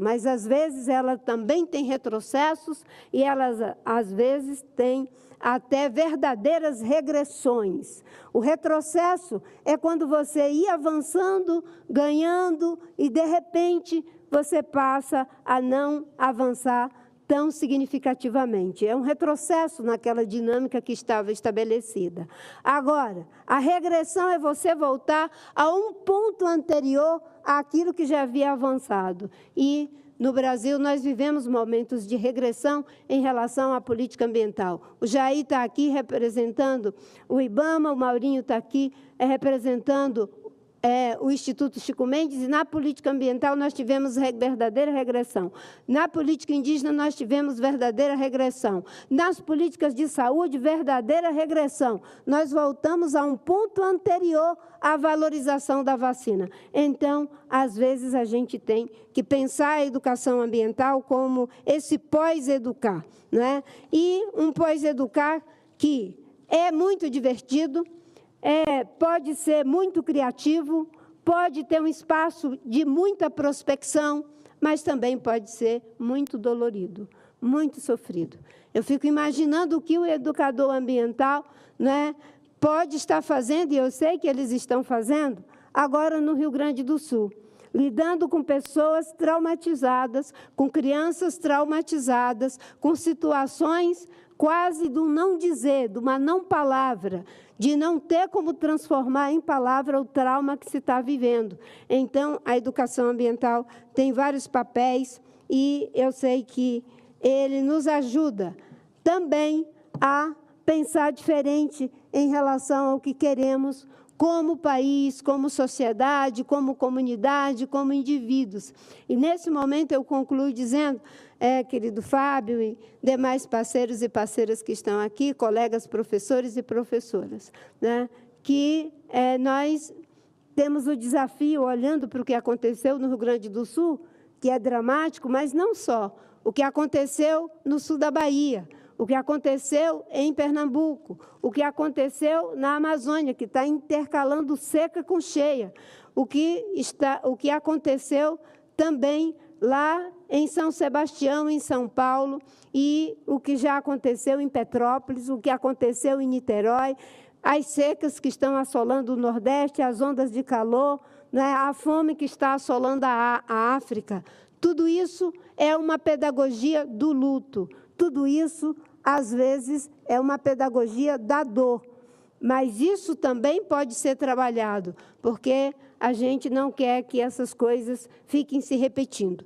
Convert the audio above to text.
mas às vezes ela também tem retrocessos e elas às vezes tem até verdadeiras regressões. O retrocesso é quando você ia avançando, ganhando e de repente você passa a não avançar tão significativamente. É um retrocesso naquela dinâmica que estava estabelecida. Agora, a regressão é você voltar a um ponto anterior àquilo que já havia avançado. E no Brasil, nós vivemos momentos de regressão em relação à política ambiental. O Jair está aqui representando o IBAMA, o Maurinho está aqui é, representando é, o Instituto Chico Mendes, e na política ambiental nós tivemos verdadeira regressão. Na política indígena nós tivemos verdadeira regressão. Nas políticas de saúde, verdadeira regressão. Nós voltamos a um ponto anterior à valorização da vacina. Então, às vezes, a gente tem que pensar a educação ambiental como esse pós-educar. Né? E um pós-educar que é muito divertido, é, pode ser muito criativo, pode ter um espaço de muita prospecção, mas também pode ser muito dolorido, muito sofrido. Eu fico imaginando o que o educador ambiental né, pode estar fazendo, e eu sei que eles estão fazendo, agora no Rio Grande do Sul lidando com pessoas traumatizadas, com crianças traumatizadas, com situações quase do não dizer, de uma não palavra, de não ter como transformar em palavra o trauma que se está vivendo. Então, a educação ambiental tem vários papéis e eu sei que ele nos ajuda também a pensar diferente em relação ao que queremos como país, como sociedade, como comunidade, como indivíduos. E nesse momento eu concluo dizendo, é, querido Fábio e demais parceiros e parceiras que estão aqui, colegas professores e professoras, né, que é, nós temos o desafio, olhando para o que aconteceu no Rio Grande do Sul, que é dramático, mas não só. O que aconteceu no sul da Bahia, o que aconteceu em Pernambuco, o que aconteceu na Amazônia, que está intercalando seca com cheia, o que, está, o que aconteceu também lá em São Sebastião, em São Paulo, e o que já aconteceu em Petrópolis, o que aconteceu em Niterói, as secas que estão assolando o Nordeste, as ondas de calor, né, a fome que está assolando a, a África. Tudo isso é uma pedagogia do luto. Tudo isso, às vezes, é uma pedagogia da dor. Mas isso também pode ser trabalhado, porque a gente não quer que essas coisas fiquem se repetindo.